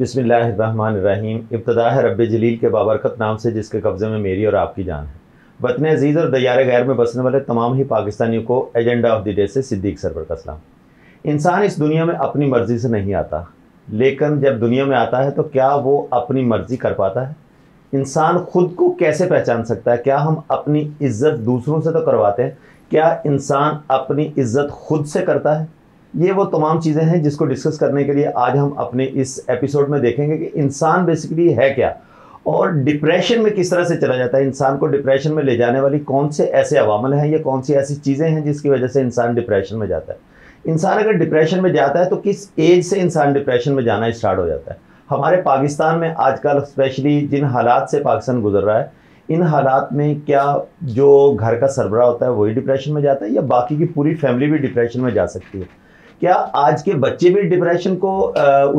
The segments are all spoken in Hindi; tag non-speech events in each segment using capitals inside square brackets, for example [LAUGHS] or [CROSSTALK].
बिसमीम इब्तदा है रब जलील के बाबरकत नाम से जिसके कब्ज़े में मेरी और आपकी जान है वतन अजीज़ और दयार गैर में बसने वाले तमाम ही पाकिस्तानियों को एजेंडा ऑफ द डे से सिद्दीक सरवर का सलाम इंसान इस दुनिया में अपनी मर्ज़ी से नहीं आता लेकिन जब दुनिया में आता है तो क्या वो अपनी मर्ज़ी कर पाता है इंसान खुद को कैसे पहचान सकता है क्या हम अपनी इज्जत दूसरों से तो करवाते हैं क्या इंसान अपनी इज्जत खुद से करता है ये वो तमाम चीज़ें हैं जिसको डिस्कस करने के लिए आज हम अपने इस एपिसोड में देखेंगे कि इंसान बेसिकली है क्या और डिप्रेशन में किस तरह से चला जाता है इंसान को डिप्रेशन में ले जाने वाली कौन से ऐसे अवामल हैं या कौन सी ऐसी चीज़ें हैं जिसकी वजह से इंसान डिप्रेशन में जाता है इंसान अगर डिप्रेशन में जाता है तो किस एज से इंसान डिप्रेशन में जाना स्टार्ट हो जाता है हमारे पाकिस्तान में आजकल स्पेशली जिन हालात से पाकिस्तान गुजर रहा है इन हालात में क्या जो घर का सरबरा होता है वही डिप्रेशन में जाता है या बाकी की पूरी फैमिली भी डिप्रेशन में जा सकती है क्या आज के बच्चे भी डिप्रेशन को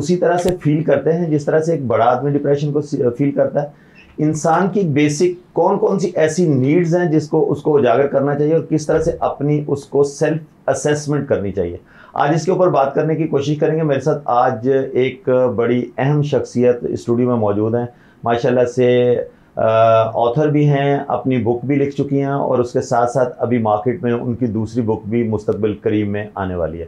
उसी तरह से फील करते हैं जिस तरह से एक बड़ा आदमी डिप्रेशन को फील करता है इंसान की बेसिक कौन कौन सी ऐसी नीड्स हैं जिसको उसको उजागर करना चाहिए और किस तरह से अपनी उसको सेल्फ असेसमेंट करनी चाहिए आज इसके ऊपर बात करने की कोशिश करेंगे मेरे साथ आज एक बड़ी अहम शख्सियत स्टूडियो में मौजूद हैं माशाल्लाह से ऑथर भी हैं अपनी बुक भी लिख चुकी हैं और उसके साथ साथ अभी मार्केट में उनकी दूसरी बुक भी मुस्तबिल करीब में आने वाली है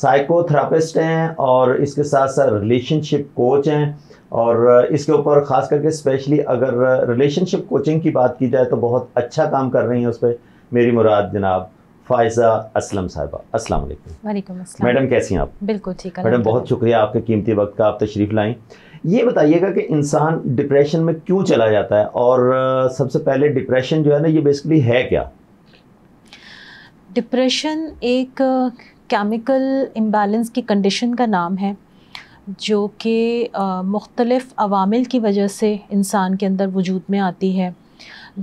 साइकोथेरापिस्ट हैं और इसके साथ साथ रिलेशनशिप कोच हैं और इसके ऊपर ख़ास करके स्पेशली अगर रिलेशनशिप कोचिंग की बात की जाए तो बहुत अच्छा काम कर रही हैं उस पर मेरी मुराद जनाब फायजा असलम साहबा अस्सलाम वालेकुम मैडम कैसी हैं आप बिल्कुल ठीक है मैडम बहुत शुक्रिया आपके कीमती वक्त का आप तशरीफ़ लाएँ ये बताइएगा कि इंसान डिप्रेशन में क्यों चला जाता है और सबसे पहले डिप्रेशन जो है ना ये बेसिकली है क्या डिप्रेशन एक केमिकल इम्बेलेंस की कंडीशन का नाम है जो कि मुख्तलफ़ अवामिल की वजह से इंसान के अंदर वजूद में आती है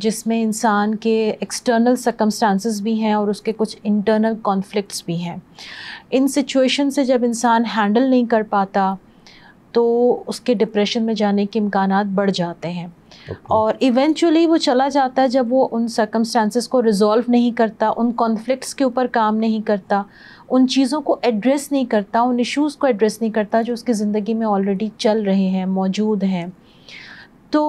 जिसमें इंसान के एक्सटर्नल सकमस्टांसिस भी हैं और उसके कुछ इंटरनल कॉन्फ्लिक्ट्स भी हैं इन सिचुएशन से जब इंसान हैंडल नहीं कर पाता तो उसके डिप्रेशन में जाने के इम्कान बढ़ जाते हैं okay. और इवेंचुअली वो चला जाता है जब वो उन सर्कमस्टांसिस को रिजॉल्व नहीं करता उन कॉन्फ्लिक्ट्स के ऊपर काम नहीं करता उन चीज़ों को एड्रेस नहीं करता उन इश्यूज़ को एड्रेस नहीं करता जो उसकी ज़िंदगी में ऑलरेडी चल रहे हैं मौजूद हैं तो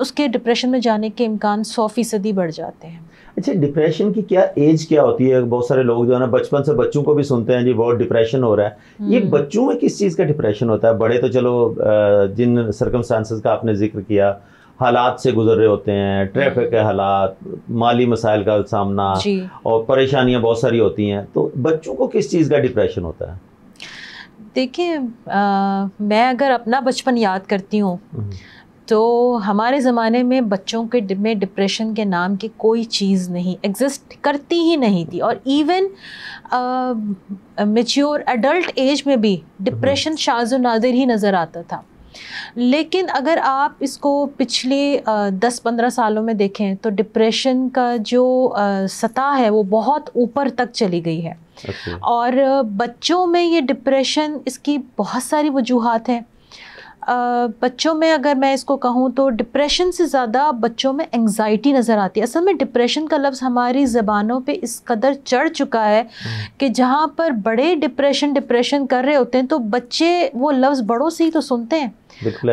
उसके डिप्रेशन में जाने के इम्कान सौ फीसदी बढ़ जाते हैं अच्छा डिप्रेशन की क्या एज क्या होती है बहुत सारे लोग जो है ना बचपन से बच्चों को भी सुनते हैं जी बहुत डिप्रेशन हो रहा है ये हम्म। बच्चों में किस चीज़ का डिप्रेशन होता है बड़े तो चलो जिन सर्कमस्टांसिस का आपने जिक्र किया हालात से गुजर रहे होते हैं ट्रैफिक हम्म। के हालात माली मसाइल का सामना और परेशानियां बहुत सारी होती हैं तो बच्चों को किस चीज़ का डिप्रेशन होता है देखिए मैं अगर अपना बचपन याद करती हूँ हम्म। तो हमारे ज़माने में बच्चों के में डिप्रेशन के नाम की कोई चीज़ नहीं एग्जिस्ट करती ही नहीं थी और इवन मेच्योर एडल्ट एज में भी डिप्रेशन हम्म। शाजो नादिर ही नज़र आता था लेकिन अगर आप इसको पिछले दस पंद्रह सालों में देखें तो डिप्रेशन का जो सतह है वो बहुत ऊपर तक चली गई है okay. अच्छा। और बच्चों में ये डिप्रेशन इसकी बहुत सारी वजूहत हैं बच्चों में अगर मैं इसको कहूँ तो डिप्रेशन से ज़्यादा बच्चों में एंग्जाइटी नज़र आती है असल में डिप्रेशन का लफ्ज़ हमारी ज़बानों पे इस कदर चढ़ चुका है हम्म। कि जहाँ पर बड़े डिप्रेशन डिप्रेशन कर रहे होते हैं तो बच्चे वो लफ्ज़ बड़ों से ही तो सुनते हैं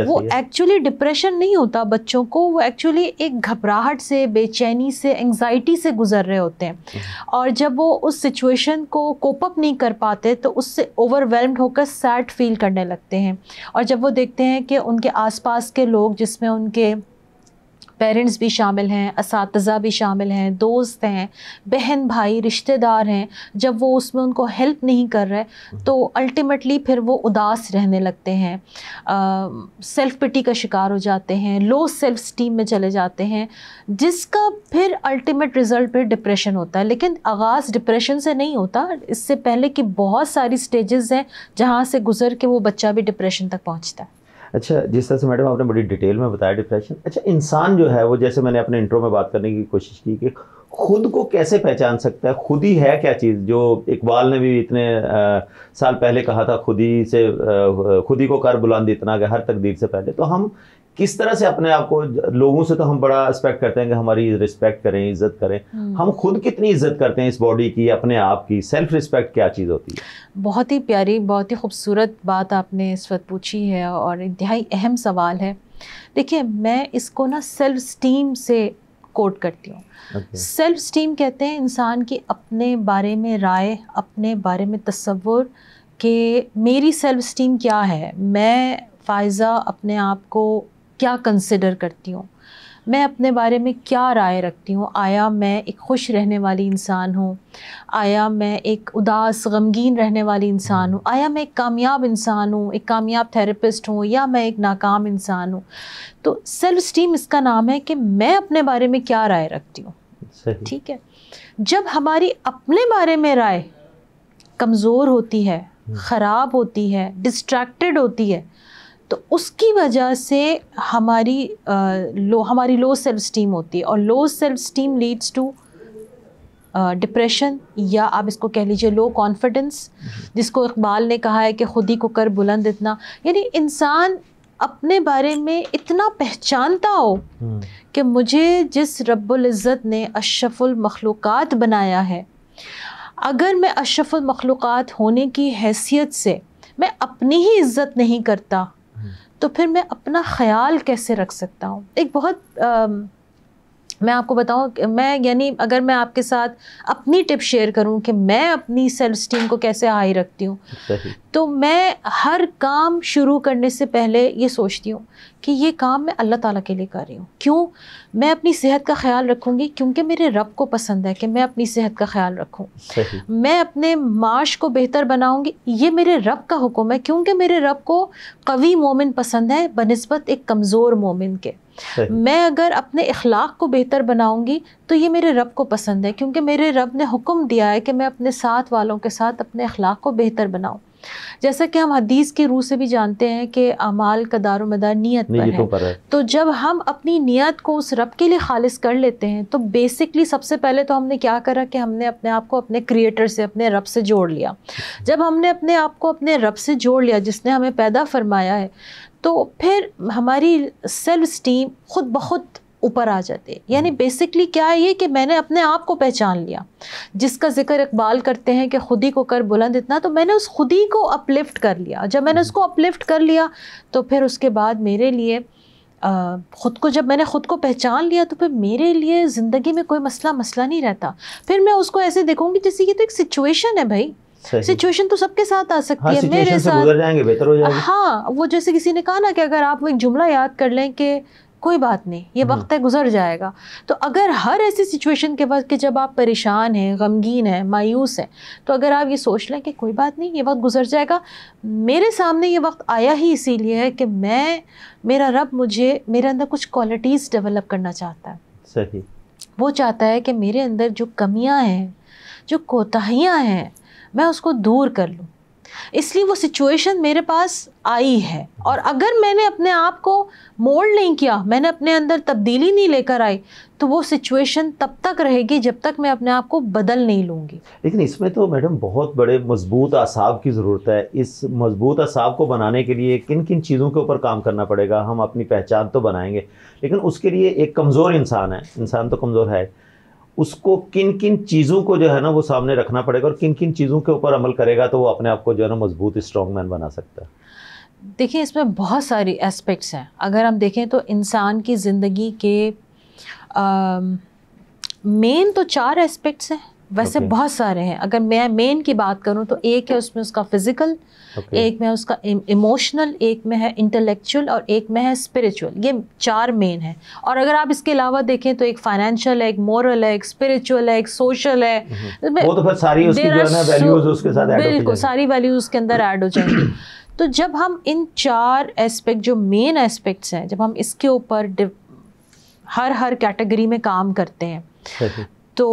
वो एक्चुअली डिप्रेशन नहीं होता बच्चों को वो एक्चुअली एक घबराहट से बेचैनी से एंजाइटी से गुजर रहे होते हैं हम्म। और जब वो उस सिचुएशन को कोपअप नहीं कर पाते तो उससे ओवरवेलम्ड होकर सैड फील करने लगते हैं और जब वो देखते हैं कि उनके आसपास के लोग जिसमें उनके पेरेंट्स भी शामिल हैं इस भी शामिल हैं दोस्त हैं बहन भाई रिश्तेदार हैं जब वो उसमें उनको हेल्प नहीं कर रहे हम्म। तो अल्टीमेटली फिर वो उदास रहने लगते हैं सेल्फ पिटी का शिकार हो जाते हैं लो सेल्फ स्टीम में चले जाते हैं जिसका फिर अल्टीमेट रिज़ल्ट फिर डिप्रेशन होता है लेकिन आगाज़ डिप्रेशन से नहीं होता इससे पहले कि बहुत सारी स्टेजेस हैं जहाँ से गुज़र के वो बच्चा भी डिप्रेशन तक पहुँचता है अच्छा जिस तरह से मैडम आपने बड़ी डिटेल में बताया डिप्रेशन अच्छा इंसान जो है वो जैसे मैंने अपने इंट्रो में बात करने की कोशिश की कि खुद को कैसे पहचान सकता है खुद ही है क्या चीज़ जो इकबाल ने भी इतने आ, साल पहले कहा था खुद ही से खुद ही को कर बुलंद इतना गया हर तकदीर से पहले तो हम किस तरह से अपने आप को लोगों से तो हम बड़ा एक्सपेक्ट करते हैं कि हमारी रिस्पेक्ट करें इज्जत करें हम्म। हम खुद कितनी इज्जत करते हैं इस बॉडी की अपने आप की सेल्फ रिस्पेक्ट क्या चीज़ होती है बहुत ही प्यारी बहुत ही खूबसूरत बात आपने इस वक्त पूछी है और इंतहाई अहम सवाल है देखिए मैं इसको ना सेल्फ स्टीम से कोट करती हूँ सेल्फ स्टीम कहते हैं इंसान की अपने बारे में राय अपने बारे में तस्वुर कि मेरी सेल्फ स्टीम क्या है मैं फ़ायज़ा अपने आप को क्या कंसिडर करती हूँ मैं अपने बारे में क्या राय रखती हूँ आया मैं एक खुश रहने वाली इंसान हूँ आया मैं एक उदास गमगीन रहने वाली इंसान हूँ आया मैं एक कामयाब इंसान हूँ एक कामयाब थेरेपिस्ट हूँ या मैं एक नाकाम इंसान हूँ तो सेल्फ स्टीम इसका नाम है कि मैं अपने बारे में क्या राय रखती हूँ ठीक है जब हमारी अपने बारे में राय कमज़ोर होती है हम्म। ख़राब होती है डिस्ट्रैक्टेड होती है तो उसकी वजह से हमारी लो हमारी लो सेल्फ स्टीम होती है और low self esteem leads to depression या आप इसको कह लीजिए लो कॉन्फिडेंस हम्म। जिसको इकबाल ने कहा है कि खुद ही को कर बुलंद इतना यानी इंसान अपने बारे में इतना पहचानता हो हम्म। कि मुझे जिस रब्ज़त ने अशफुल मखलूक़ात बनाया है अगर मैं अशफुल मखलूक़ात होने की हैसियत से मैं अपनी ही इज़्ज़त नहीं करता तो फिर मैं अपना ख्याल कैसे रख सकता हूँ एक बहुत मैं आपको बताऊं मैं यानी अगर मैं आपके साथ अपनी टिप शेयर करूं कि मैं अपनी सेल्फ स्टीम को कैसे हाई रखती हूं तो मैं हर काम शुरू करने से पहले ये सोचती हूँ कि ये काम मैं अल्लाह ताला के लिए कर रही हूँ क्यों मैं अपनी सेहत का ख्याल रखूँगी क्योंकि मेरे रब को पसंद है कि मैं अपनी सेहत का ख्याल रखूँ मैं अपने माश को बेहतर बनाऊँगी ये मेरे रब का हुक्म है क्योंकि मेरे रब को कवी मोमिन पसंद है बनस्बत एक कमज़ोर मोमिन के मैं अगर अपने अखलाक को बेहतर बनाऊँगी तो ये मेरे रब को पसंद है क्योंकि मेरे रब ने हुक्म दिया है कि मैं अपने साथ वालों के साथ अपने अखलाक को बेहतर बनाऊँ जैसा कि हम हदीस के रूह से भी जानते हैं कि अमाल का दारो मदार नीयत पर है।, पर है तो जब हम अपनी नीयत को उस रब के लिए खालिश कर लेते हैं तो बेसिकली सबसे पहले तो हमने क्या करा कि हमने अपने आप को अपने क्रिएटर से अपने रब से जोड़ लिया जब हमने अपने आप को अपने रब से जोड़ लिया जिसने हमें पैदा फरमाया है तो फिर हमारी सेल्फ स्टीम खुद बहुत ऊपर आ जाते यानी बेसिकली हम्म। क्या है ये कि मैंने अपने आप को पहचान लिया जिसका जिक्र इकबाल करते हैं कि खुदी को कर बुलंद इतना तो मैंने उस खुदी को अपलिफ्ट कर लिया जब मैंने हम्म। उसको अपलिफ्ट कर लिया तो फिर उसके बाद मेरे लिए ख़ुद को जब मैंने ख़ुद को पहचान लिया तो फिर मेरे लिए ज़िंदगी में कोई मसला मसला नहीं रहता फिर मैं उसको ऐसे देखूँगी जैसे ये तो एक सिचुएशन है भाई सिचुएशन तो सबके साथ आ सकती हाँ, है मेरे साथ गुजर जाएंगे बेहतर हो जाएगा हाँ वो जैसे किसी ने कहा ना कि अगर आप वो एक जुमला याद कर लें कि कोई बात नहीं ये हम्म। वक्त है गुजर जाएगा तो अगर हर ऐसी सिचुएशन के वक्त कि जब आप परेशान हैं गमगीन हैं मायूस हैं तो अगर आप ये सोच लें कि कोई बात नहीं ये वक्त गुजर जाएगा मेरे सामने ये वक्त आया ही इसीलिए है कि मैं मेरा रब मुझे मेरे अंदर कुछ क्वालिटीज़ डेवलप करना चाहता है सही वो चाहता है कि मेरे अंदर जो कमियाँ हैं जो कोताहियाँ हैं मैं उसको दूर कर लूँ इसलिए वो सिचुएशन मेरे पास आई है और अगर मैंने अपने आप को मोल्ड नहीं किया मैंने अपने अंदर तब्दीली नहीं लेकर आई तो वो सिचुएशन तब तक रहेगी जब तक मैं अपने आप को बदल नहीं लूँगी लेकिन इसमें तो मैडम बहुत बड़े मजबूत असाब की ज़रूरत है इस मजबूत असाब को बनाने के लिए किन किन चीज़ों के ऊपर काम करना पड़ेगा हम अपनी पहचान तो बनाएंगे लेकिन उसके लिए एक कमज़ोर इंसान है इंसान तो कमज़ोर है उसको किन किन चीज़ों को जो है ना वो सामने रखना पड़ेगा और किन किन चीज़ों के ऊपर अमल करेगा तो वो अपने आप को जो है ना मजबूत स्ट्रॉन्ग मैन बना सकता है देखिए इसमें बहुत सारी एस्पेक्ट्स हैं अगर हम देखें तो इंसान की ज़िंदगी के मेन तो चार एस्पेक्ट्स हैं वैसे okay. बहुत सारे हैं अगर मैं मेन की बात करूं तो एक है उसमें उसका फिजिकल okay. एक में उसका इमोशनल एक में है इंटेलेक्चुअल और एक में है स्पिरिचुअल ये चार मेन है और अगर आप इसके अलावा देखें तो एक फाइनेंशियल है एक मॉरल है एक स्पिरिचुअल है एक सोशल है mm-hmm. वो तो फिर सारी उसकी जो है वैल्यूज उसके साथ बिल्कुल सारी वैल्यूज उसके अंदर ऐड हो जाएंगी [COUGHS] तो जब हम इन चार एस्पेक्ट जो मेन एस्पेक्ट्स हैं जब हम इसके ऊपर हर हर कैटेगरी में काम करते हैं तो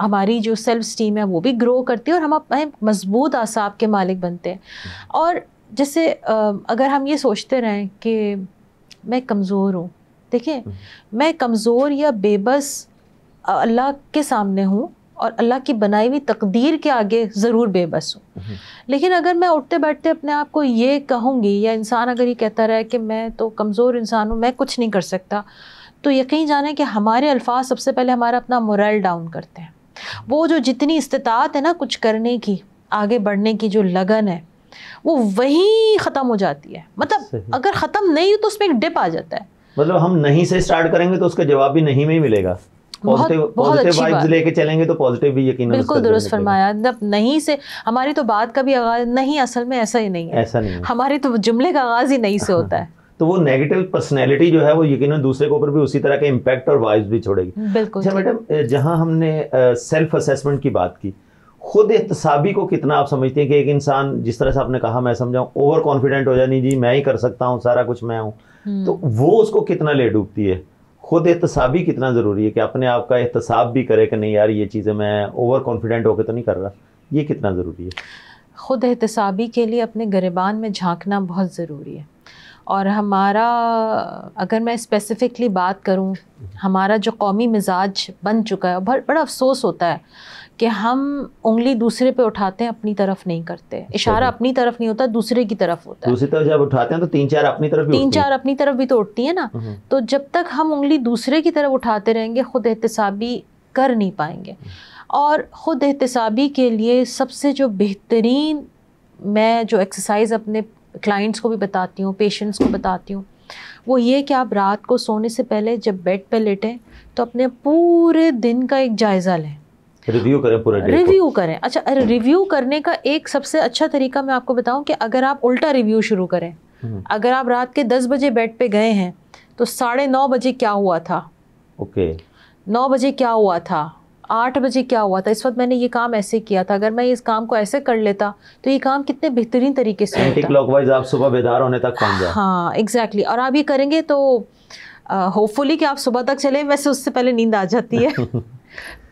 हमारी जो सेल्फ स्टीम है वो भी ग्रो करती है और हम अपने मजबूत आसाब के मालिक बनते हैं हम्म। और जैसे अगर हम ये सोचते रहें कि मैं कमज़ोर हूँ देखिए हम्म। मैं कमज़ोर या बेबस अल्लाह के सामने हूँ और अल्लाह की बनाई हुई तकदीर के आगे ज़रूर बेबस हूँ हम्म। लेकिन अगर मैं उठते बैठते अपने आप को ये कहूँगी या इंसान अगर ये कहता रहे कि मैं तो कमज़ोर इंसान हूँ मैं कुछ नहीं कर सकता तो यकीन जाने कि हमारे अल्फाज सबसे पहले हमारा अपना मोरल डाउन करते हैं वो जो जितनी इस्तात है ना कुछ करने की आगे बढ़ने की जो लगन है वो वही ख़त्म हो जाती है मतलब अगर ख़त्म नहीं हो तो उसमें एक डिप आ जाता है मतलब हम नहीं से स्टार्ट करेंगे तो उसका जवाब भी नहीं में ही मिलेगा पॉजिटिव पॉजिटिव लेके चलेंगे तो पॉजिटिव भी यकीन बिल्कुल दुरुस्त फरमाया नहीं से हमारी तो बात का भी आगाज नहीं असल में ऐसा ही नहीं है ऐसा नहीं हमारे तो जुमले का आगाज ही नहीं से होता है तो वो नेगेटिव पर्सनैलिटी जो है वो यकीन दूसरे के ऊपर भी उसी तरह के इम्पैक्ट और वाइब्स भी छोड़ेगी अच्छा मैडम जहाँ हमने सेल्फ असेसमेंट की बात की खुद एहतसाबी को कितना आप समझते हैं कि एक इंसान जिस तरह से आपने कहा मैं समझाऊँ ओवर कॉन्फिडेंट हो जानी जी मैं ही कर सकता हूँ सारा कुछ मैं हूँ हम्म। तो वो उसको कितना ले डूबती है खुद एहतसाबी कितना ज़रूरी है कि अपने आप का एहतसाब भी करे कि नहीं यार ये चीज़ें मैं ओवर कॉन्फिडेंट होकर तो नहीं कर रहा ये कितना ज़रूरी है खुद एहतसाबी के लिए अपने गरेबान में झांकना बहुत ज़रूरी है और हमारा अगर मैं स्पेसिफ़िकली बात करूँ हमारा जो कौमी मिजाज बन चुका है बड़ा अफसोस होता है कि हम उंगली दूसरे पे उठाते हैं अपनी तरफ नहीं करते इशारा अपनी तरफ नहीं होता दूसरे की तरफ होता है दूसरी तरफ जब उठाते हैं तो तीन चार अपनी तरफ तीन चार अपनी तरफ भी तो उठती है ना हम्म। तो जब तक हम उंगली दूसरे की तरफ उठाते रहेंगे खुद एहतसाबी कर नहीं पाएंगे हम्म। और ख़ुद एहतसाबी के लिए सबसे जो बेहतरीन मैं जो एक्सरसाइज अपने क्लाइंट्स को भी बताती हूँ पेशेंट्स को बताती हूँ वो ये कि आप रात को सोने से पहले जब बेड पर लेटें तो अपने पूरे दिन का एक जायज़ा लें रिव्यू करें पूरा रिव्यू करें अच्छा रिव्यू करने का एक सबसे अच्छा तरीका मैं आपको बताऊं कि अगर आप उल्टा रिव्यू शुरू करें हम्म। अगर आप रात के दस बजे बेड पे गए हैं तो साढ़े नौ बजे क्या हुआ था ओके नौ बजे क्या हुआ था आठ बजे क्या हुआ था इस वक्त मैंने ये काम ऐसे किया था अगर मैं इस काम को ऐसे कर लेता तो ये काम कितने बेहतरीन तरीके से क्लॉकवाइज आप सुबह बेदार होने तक हाँ एग्जैक्टली exactly. और आप ये करेंगे तो होपफुली कि आप सुबह तक चले वैसे उससे पहले नींद आ जाती है [LAUGHS]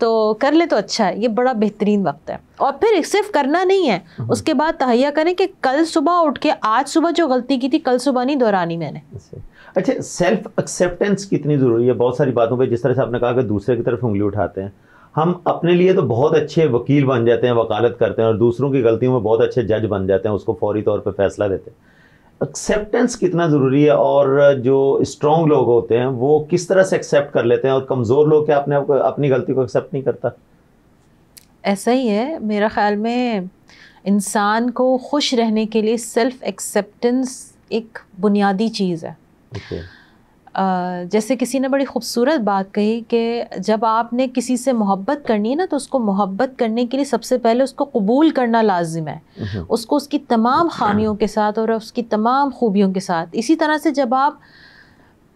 तो कर ले तो अच्छा है ये बड़ा बेहतरीन वक्त है और फिर सिर्फ करना नहीं है हम्म। उसके बाद तहैया करें कि कल सुबह उठ के आज सुबह जो गलती की थी कल सुबह नहीं दोहरानी मैंने अच्छा सेल्फ अच्छा, एक्सेप्टेंस कितनी ज़रूरी है बहुत सारी बातों पे जिस तरह से आपने कहा कि दूसरे की तरफ उंगली उठाते हैं हम अपने लिए तो बहुत अच्छे वकील बन जाते हैं वकालत करते हैं और दूसरों की गलतियों में बहुत अच्छे जज बन जाते हैं उसको फौरी तौर पर फैसला देते हैं एक्सेप्टेंस कितना ज़रूरी है और जो स्ट्रॉन्ग लोग होते हैं वो किस तरह से एक्सेप्ट कर लेते हैं और कमज़ोर लोग क्या अपने अपनी गलती को एक्सेप्ट नहीं करता ऐसा ही है मेरा ख़्याल में इंसान को खुश रहने के लिए सेल्फ एक्सेप्टेंस एक बुनियादी चीज़ है okay. जैसे किसी ने बड़ी खूबसूरत बात कही कि जब आपने किसी से मोहब्बत करनी है ना तो उसको मोहब्बत करने के लिए सबसे पहले उसको कबूल करना लाजिम है हम्म। उसको उसकी तमाम अच्छा। खामियों के साथ और उसकी तमाम खूबियों के साथ इसी तरह से जब आप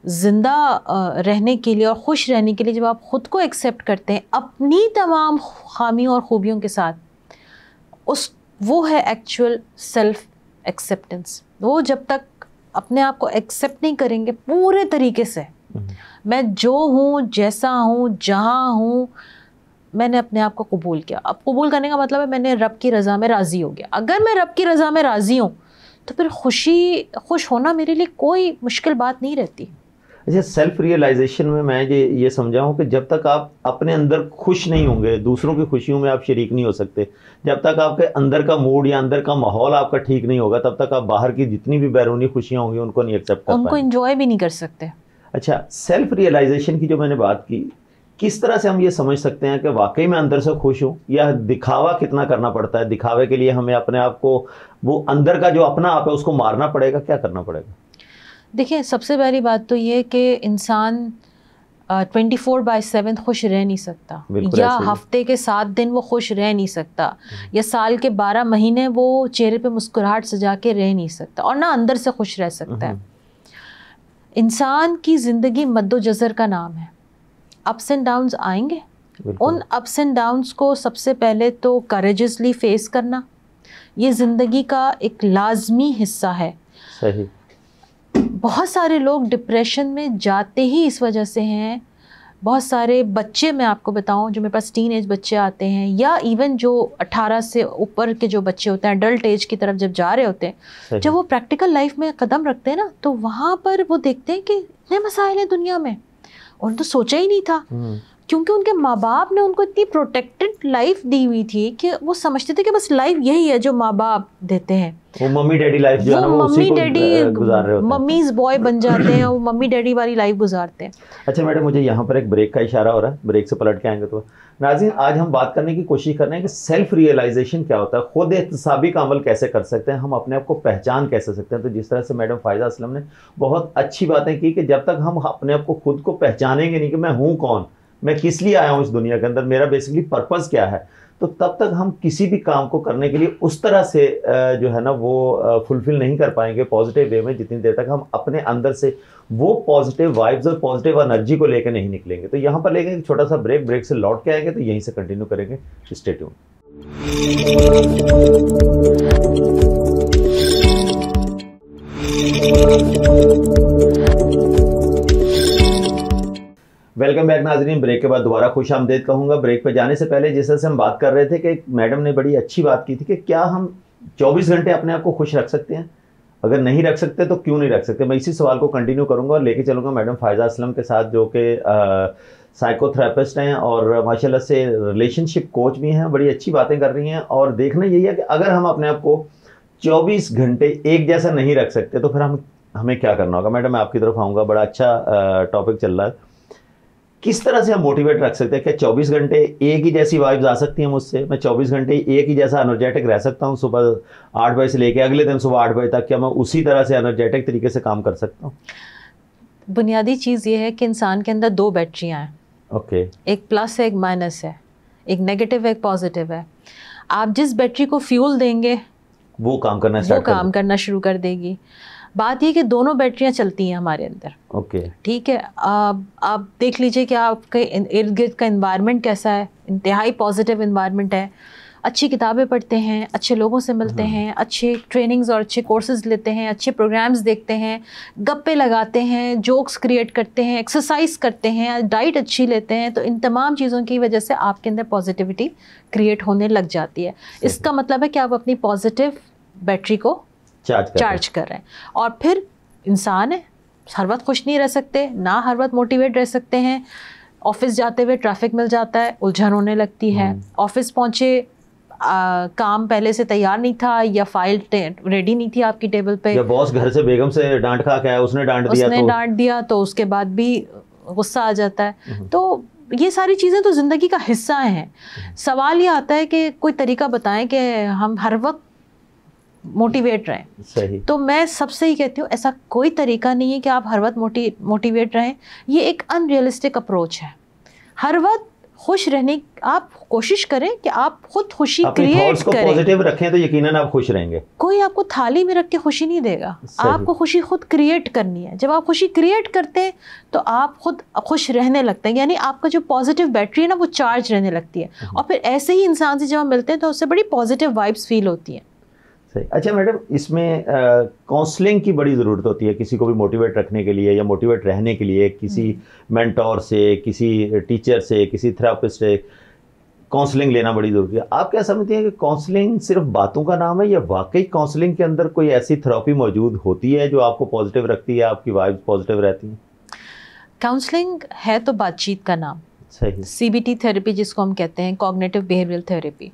ज़िंदा रहने के लिए और खुश रहने के लिए जब आप ख़ुद को एक्सेप्ट करते हैं अपनी तमाम खामियों और ख़ूबियों के साथ उस वो है एक्चुअल सेल्फ एक्सेप्टेंस वो जब तक अपने आप को एक्सेप्ट नहीं करेंगे पूरे तरीके से मैं जो हूँ जैसा हूँ जहाँ हूँ मैंने अपने आप को कबूल किया अब कबूल करने का मतलब है मैंने रब की रज़ा में राज़ी हो गया अगर मैं रब की रज़ा में राज़ी हूँ तो फिर खुशी खुश होना मेरे लिए कोई मुश्किल बात नहीं रहती अच्छा सेल्फ रियलाइजेशन में मैं ये ये समझा हूँ कि जब तक आप अपने अंदर खुश नहीं होंगे दूसरों की खुशियों में आप शरीक नहीं हो सकते जब तक आपके अंदर का मूड या अंदर का माहौल आपका ठीक नहीं होगा तब तक आप बाहर की जितनी भी बैरूनी खुशियाँ होंगी उनको नहीं एक्सेप्ट उनको इन्जॉय भी नहीं कर सकते अच्छा सेल्फ रियलाइजेशन की जो मैंने बात की किस तरह से हम ये समझ सकते हैं कि वाकई में अंदर से खुश हूँ या दिखावा कितना करना पड़ता है दिखावे के लिए हमें अपने आप को वो अंदर का जो अपना आप है उसको मारना पड़ेगा क्या करना पड़ेगा देखिए सबसे पहली बात तो ये कि इंसान ट्वेंटी फोर बाई सेवन खुश रह नहीं सकता या हफ्ते के सात दिन वो खुश रह नहीं सकता हम्म। या साल के बारह महीने वो चेहरे पे मुस्कुराहट सजा के रह नहीं सकता और ना अंदर से खुश रह सकता है हम्म। इंसान की ज़िंदगी मद्दोजर का नाम है अप्स एंड डाउन्स आएंगे उन अप्स एंड डाउन्स को सबसे पहले तो करेजसली फेस करना ये ज़िंदगी का एक लाजमी हिस्सा है सही बहुत सारे लोग डिप्रेशन में जाते ही इस वजह से हैं बहुत सारे बच्चे मैं आपको बताऊं जो मेरे पास टीन एज बच्चे आते हैं या इवन जो 18 से ऊपर के जो बच्चे होते हैं अडल्ट एज की तरफ जब जा रहे होते हैं जब वो प्रैक्टिकल लाइफ में कदम रखते हैं ना तो वहाँ पर वो देखते हैं कि इतने मसाइल हैं दुनिया में उन्होंने तो सोचा ही नहीं था हम्म। क्योंकि उनके माँ बाप ने उनको इतनी प्रोटेक्टेड लाइफ दी हुई थी कि वो समझते थे कि बस लाइफ यही है जो माँ बाप देते हैं वो मम्मी डैडी लाइफ जो है वो मम्मी डैडी मम्मीज बॉय बन जाते हैं वो मम्मी डैडी वाली लाइफ गुजारते हैं अच्छा मैडम मुझे यहाँ पर एक ब्रेक का इशारा हो रहा है ब्रेक से पलट के आएंगे तो नाजिन आज हम बात करने की कोशिश कर रहे हैं कि सेल्फ रियलाइजेशन क्या होता है खुद एहतसाबी का अमल कैसे कर सकते हैं हम अपने आप को पहचान कैसे सकते हैं तो जिस तरह से मैडम फ़ायदा असलम ने बहुत अच्छी बातें की कि जब तक हम अपने आप को खुद को पहचानेंगे नहीं कि मैं हूँ कौन मैं किस लिए आया हूँ इस दुनिया के अंदर मेरा बेसिकली पर्पज़ क्या है तो तब तक हम किसी भी काम को करने के लिए उस तरह से जो है ना वो फुलफिल नहीं कर पाएंगे पॉजिटिव वे में जितनी देर तक हम अपने अंदर से वो पॉजिटिव वाइब्स और पॉजिटिव एनर्जी को लेकर नहीं निकलेंगे तो यहाँ पर एक छोटा सा ब्रेक ब्रेक से लौट के आएंगे तो यहीं से कंटिन्यू करेंगे stay tuned Thank you. Welcome back नाजरीन ब्रेक के बाद दोबारा खुश आमदेद कहूँगा ब्रेक पर जाने से पहले जिस तरह से हम बात कर रहे थे कि मैडम ने बड़ी अच्छी बात की थी कि क्या हम 24 घंटे अपने आप को खुश रख सकते हैं अगर नहीं रख सकते तो क्यों नहीं रख सकते मैं इसी सवाल को कंटिन्यू करूँगा और लेके चलूँगा मैडम फायजा असलम के साथ जो कि साइकोथेरापिस्ट हैं और माशाला से रिलेशनशिप कोच भी हैं बड़ी अच्छी बातें कर रही हैं और देखना यही है कि अगर हम अपने आप को चौबीस घंटे एक जैसा नहीं रख सकते तो फिर हम हमें क्या करना होगा मैडम मैं आपकी तरफ आऊँगा बड़ा अच्छा टॉपिक चल रहा है किस तरह से हम मोटिवेट रख सकते हैं क्या 24 घंटे एक ही जैसी वाइब्स आ सकती हैं मुझसे मैं 24 घंटे एक ही जैसा एनर्जेटिक रह सकता हूँ सुबह आठ बजे से लेकर अगले दिन सुबह आठ बजे तक क्या मैं उसी तरह से एनर्जेटिक तरीके से काम कर सकता हूँ बुनियादी चीज़ ये है कि इंसान के अंदर दो बैटरियाँ हैं ओके okay. एक प्लस है एक माइनस है एक नेगेटिव है एक पॉजिटिव है आप जिस बैटरी को फ्यूल देंगे वो काम करना वो काम करना शुरू कर देगी बात यह कि दोनों बैटरियां चलती हैं हमारे अंदर ओके okay. ठीक है आप आप देख लीजिए कि आपके इर्द गिर्द का इन्वायरमेंट कैसा है इंतहाई पॉजिटिव इन्वायरमेंट है अच्छी किताबें पढ़ते हैं अच्छे लोगों से मिलते हाँ। हैं अच्छे ट्रेनिंग्स और अच्छे कोर्सेज लेते हैं अच्छे प्रोग्राम्स देखते हैं गप्पे लगाते हैं जोक्स क्रिएट करते हैं एक्सरसाइज करते हैं डाइट अच्छी लेते हैं तो इन तमाम चीज़ों की वजह से आपके अंदर पॉजिटिविटी क्रिएट होने लग जाती है इसका मतलब है कि आप अपनी पॉजिटिव बैटरी को चार्ज कर चार्ज कर रहे हैं और फिर इंसान है हर वक्त खुश नहीं रह सकते ना हर वक्त मोटिवेट रह सकते हैं ऑफिस जाते हुए ट्रैफिक मिल जाता है उलझन होने लगती है ऑफिस हम्म। पहुँचे आ, काम पहले से तैयार नहीं था या फाइल रेडी नहीं थी आपकी टेबल पे या बॉस घर से बेगम से डांट खा के उसने डांट दिया उसने तो... डांट दिया तो उसके बाद भी गुस्सा आ जाता है हम्म। तो ये सारी चीज़ें तो ज़िंदगी का हिस्सा हैं हम्म। सवाल ये आता है कि कोई तरीका बताएं कि हम हर वक्त मोटिवेट रहें सही तो मैं सबसे ही कहती हूँ ऐसा कोई तरीका नहीं है कि आप हर वक्त मोटी मोटिवेट रहें ये एक अनरियलिस्टिक अप्रोच है हर वक्त खुश रहने आप कोशिश करें कि आप खुद खुशी क्रिएट करें पॉजिटिव रखें तो यकीनन आप खुश रहेंगे कोई आपको थाली में रख के खुशी नहीं देगा आपको खुशी खुद क्रिएट करनी है जब आप खुशी क्रिएट करते हैं तो आप खुद खुश रहने लगते हैं यानी आपका जो पॉजिटिव बैटरी है ना वो चार्ज रहने लगती है हम्म। और फिर ऐसे ही इंसान से जब हम मिलते हैं तो उससे बड़ी पॉजिटिव वाइब्स फील होती हैं सही अच्छा मैडम इसमें काउंसलिंग की बड़ी ज़रूरत होती है किसी को भी मोटिवेट रखने के लिए या मोटिवेट रहने के लिए किसी मेंटोर हम्म। से किसी टीचर से किसी थेरापिस्ट से काउंसलिंग लेना बड़ी ज़रूरी है आप क्या समझते हैं कि काउंसलिंग सिर्फ बातों का नाम है या वाकई काउंसलिंग के अंदर कोई ऐसी थेरापी मौजूद होती है जो आपको पॉजिटिव रखती है आपकी वाइब्स पॉजिटिव रहती हैं काउंसलिंग है तो बातचीत का नाम सही टी थेरेपी जिसको हम कहते हैं कॉग्नेटिव बिहेवियल थेरेपी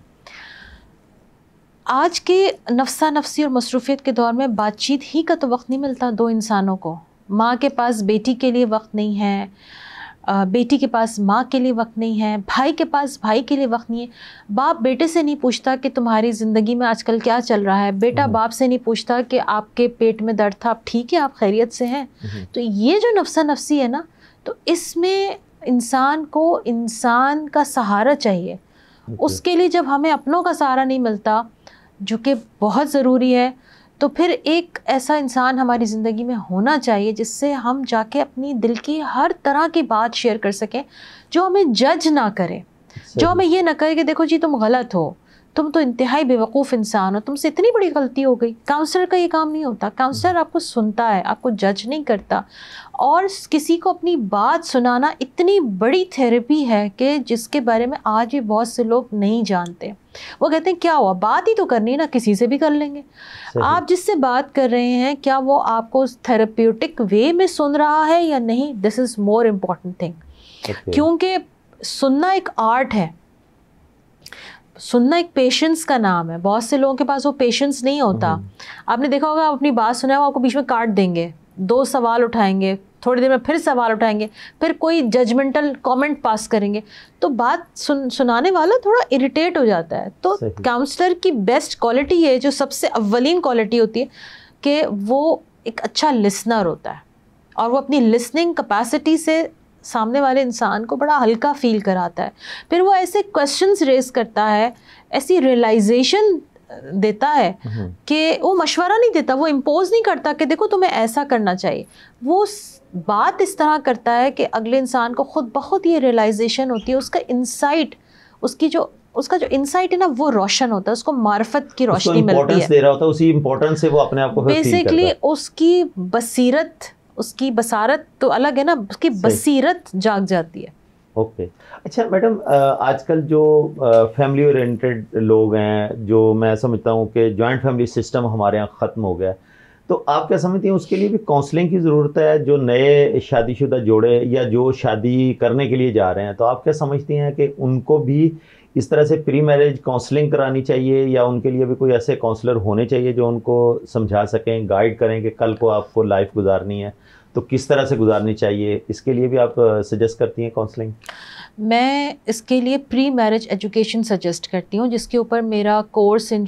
आज के नफसा नफसी और मसरूफियत के दौर में बातचीत ही का तो वक्त नहीं मिलता दो इंसानों को माँ के पास बेटी के लिए वक्त नहीं है बेटी के पास माँ के लिए वक्त नहीं है भाई के पास भाई के लिए वक्त नहीं है बाप बेटे से नहीं पूछता कि तुम्हारी ज़िंदगी में आजकल क्या चल रहा है बेटा हम्म। बाप से नहीं पूछता कि आपके पेट में दर्द था आप ठीक है आप खैरियत से हैं हम्म। तो ये जो नफसा नफसी है ना तो इसमें इंसान को इंसान का सहारा चाहिए उसके लिए जब हमें अपनों का सहारा नहीं मिलता जो कि बहुत ज़रूरी है तो फिर एक ऐसा इंसान हमारी ज़िंदगी में होना चाहिए जिससे हम जाके अपनी दिल की हर तरह की बात शेयर कर सकें जो हमें जज ना करे जो हमें ये ना करे कि देखो जी तुम गलत हो तुम तो इंतहाई बेवकूफ़ इंसान हो तुमसे इतनी बड़ी गलती हो गई काउंसलर का ये काम नहीं होता काउंसलर आपको सुनता है आपको जज नहीं करता और किसी को अपनी बात सुनाना इतनी बड़ी थेरेपी है कि जिसके बारे में आज भी बहुत से लोग नहीं जानते वो कहते हैं क्या हुआ बात ही तो करनी है ना किसी से भी कर लेंगे आप जिससे बात कर रहे हैं क्या वो आपको थेरेप्यूटिक वे में सुन रहा है या नहीं this is more important thing क्योंकि सुनना एक आर्ट है सुनना एक पेशेंस का नाम है बहुत से लोगों के पास वो पेशेंस नहीं होता हम्म। आपने देखा होगा आप अपनी बात सुना है वो आपको बीच में काट देंगे दो सवाल उठाएंगे थोड़ी देर में फिर सवाल उठाएंगे फिर कोई जजमेंटल कमेंट पास करेंगे तो बात सुन सुनाने वाला थोड़ा इरिटेट हो जाता है तो काउंसलर की बेस्ट क्वालिटी है जो सबसे अव्वलीन क्वालिटी होती है कि वो एक अच्छा लिसनर होता है और वो अपनी लिसनिंग कैपेसिटी से सामने वाले इंसान को बड़ा हल्का फील कराता है फिर वो ऐसे क्वेश्चंस रेज करता है ऐसी रियलाइजेशन देता है हम्म। कि वो मशवरा नहीं देता वो इम्पोज नहीं करता कि देखो तुम्हें ऐसा करना चाहिए वो बात इस तरह करता है कि अगले इंसान को खुद बहुत ये रियलाइजेशन होती है उसका इंसाइट उसकी जो उसका जो इंसाइट है ना वो रोशन होता है उसको मार्फत की रोशनी मिलती है दे रहा होता है उसी से वो अपने आप को बेसिकली उसकी बसीरत उसकी बसारत तो अलग है ना उसकी बसीरत जाग जाती है ओके okay. अच्छा मैडम आजकल जो फैमिली ओरिएंटेड लोग हैं जो मैं समझता हूँ कि जॉइंट फैमिली सिस्टम हमारे यहाँ ख़त्म हो गया है तो आप क्या समझती हैं उसके लिए भी काउंसलिंग की ज़रूरत है जो नए शादीशुदा जोड़े या जो शादी करने के लिए जा रहे हैं तो आप क्या समझती हैं कि उनको भी इस तरह से प्री मैरिज काउंसलिंग करानी चाहिए या उनके लिए भी कोई ऐसे काउंसलर होने चाहिए जो उनको समझा सकें गाइड करें कि कल को आपको लाइफ गुजारनी है तो किस तरह से गुजारनी चाहिए इसके लिए भी आप सजेस्ट करती हैं काउंसलिंग मैं इसके लिए प्री मैरिज एजुकेशन सजेस्ट करती हूँ जिसके ऊपर मेरा कोर्स इन